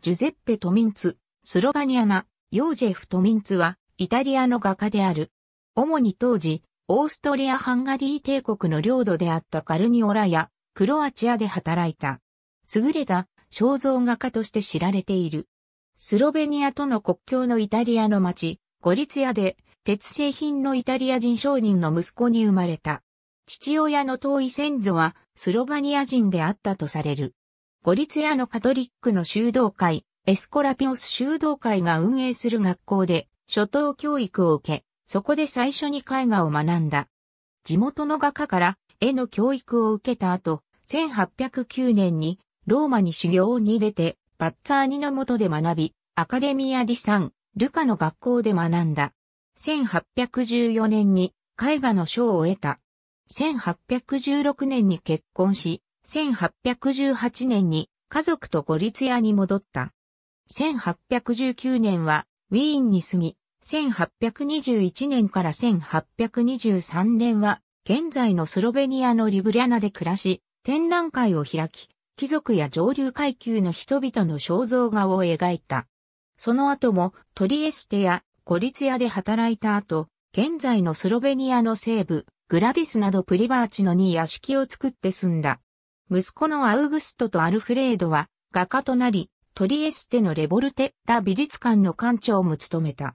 ジュゼッペ・トミンツ、スロバニアナ、ヨージェフ・トミンツは、イタリアの画家である。主に当時、オーストリア・ハンガリー帝国の領土であったカルニオラや、クロアチアで働いた。優れた肖像画家として知られている。スロベニアとの国境のイタリアの町、ゴリツヤで、鉄製品のイタリア人商人の息子に生まれた。父親の遠い先祖はスロバニア人であったとされる。ゴリツヤのカトリックの修道会、エスコラピオス修道会が運営する学校で、初等教育を受け、そこで最初に絵画を学んだ。地元の画家から絵の教育を受けた後、1809年にローマに修行に出て、バッツァーニの下で学び、アカデミア・ディ・サン・ルカの学校で学んだ。1814年に絵画の賞を得た。1816年に結婚し、1818年に家族とゴリツヤに戻った。1819年はウィーンに住み、1821年から1823年は現在のスロベニアのリブリアナで暮らし、展覧会を開き、貴族や上流階級の人々の肖像画を描いた。その後もトリエステやゴリツヤで働いた後、現在のスロベニアの西部、グラディスなどプリバーチの2屋敷を作って住んだ。息子のアウグストとアルフレードは画家となり、トリエステのレボルテラ美術館の館長も務めた。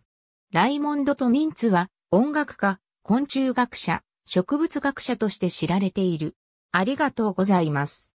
ライモンドとミンツは音楽家、昆虫学者、植物学者として知られている。ありがとうございます。